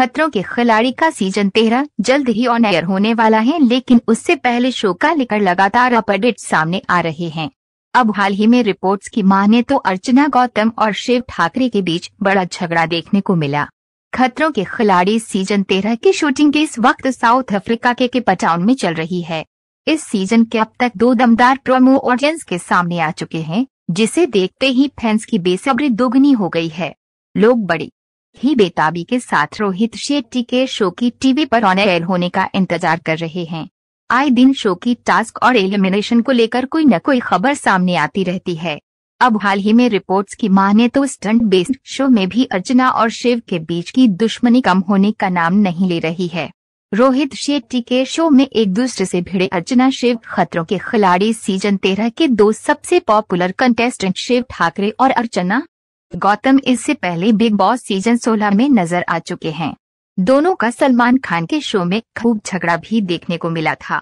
खतरों के खिलाड़ी का सीजन तेरह जल्द ही ऑन एयर होने वाला है लेकिन उससे पहले शो का लेकर लगातार अपडेट सामने आ रहे हैं अब हाल ही में रिपोर्ट्स की माने तो अर्चना गौतम और शिव ठाकरे के बीच बड़ा झगड़ा देखने को मिला खतरों के खिलाड़ी सीजन तेरह की शूटिंग इस वक्त साउथ अफ्रीका के पटाउन में चल रही है इस सीजन के अब तक दो दमदार प्रोमो ऑडियंस के सामने आ चुके हैं जिसे देखते ही फैंस की बेसब्री दोगुनी हो गई है लोग बड़ी ही बेताबी के साथ रोहित शेट्टी के शो की टीवी पर ऑन एयर होने का इंतजार कर रहे हैं आए दिन शो की टास्क और एलिमिनेशन को लेकर कोई न कोई खबर सामने आती रहती है अब हाल ही में रिपोर्ट्स की माने तो स्टंट बेस्ड शो में भी अर्चना और शिव के बीच की दुश्मनी कम होने का नाम नहीं ले रही है रोहित शेट्टी के शो में एक दूसरे से भिड़े अर्चना शिव खतरों के खिलाड़ी सीजन तेरह के दो सबसे पॉपुलर कंटेस्टेंट शिव ठाकरे और अर्चना गौतम इससे पहले बिग बॉस सीजन 16 में नजर आ चुके हैं दोनों का सलमान खान के शो में खूब झगड़ा भी देखने को मिला था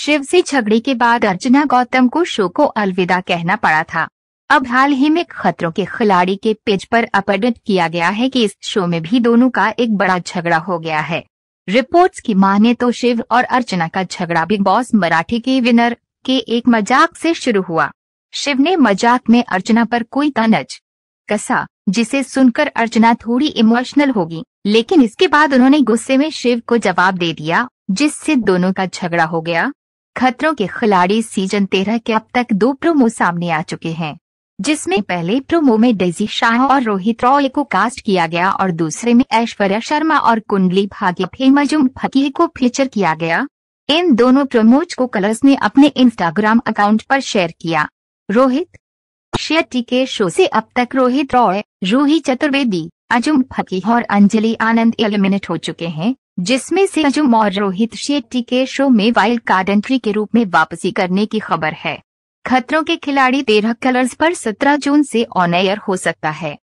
शिव से झगड़े के बाद अर्चना गौतम को शो को अलविदा कहना पड़ा था अब हाल ही में खतरों के खिलाड़ी के पेज पर अपडेट किया गया है कि इस शो में भी दोनों का एक बड़ा झगड़ा हो गया है रिपोर्ट्स की माने तो शिव और अर्चना का झगड़ा बिग बॉस मराठी के विनर के एक मजाक से शुरू हुआ शिव ने मजाक में अर्चना पर कोई तनज कसा जिसे सुनकर अर्चना थोड़ी इमोशनल होगी लेकिन इसके बाद उन्होंने गुस्से में शिव को जवाब दे दिया जिससे दोनों का झगड़ा हो गया खतरों के खिलाड़ी सीजन तेरह के अब तक दो प्रोमो सामने आ चुके हैं जिसमें पहले प्रोमो में डेजी शाह और रोहित रॉय को कास्ट किया गया और दूसरे में ऐश्वर्या शर्मा और कुंडली भाग्य फेमजुम फकीह को फीचर किया गया इन दोनों प्रोमोज को कलर्स ने अपने इंस्टाग्राम अकाउंट पर शेयर किया रोहित शेट्टी के शो से अब तक रोहित रॉय रूही चतुर्वेदी अजुम फकी और अंजलि आनंद एलिमिनेट हो चुके हैं जिसमें से अजुम और रोहित शेट्टी के शो में वाइल्ड कार्ड एंट्री के रूप में वापसी करने की खबर है खतरों के खिलाड़ी तेरह कलर्स पर 17 जून से ऑन एयर हो सकता है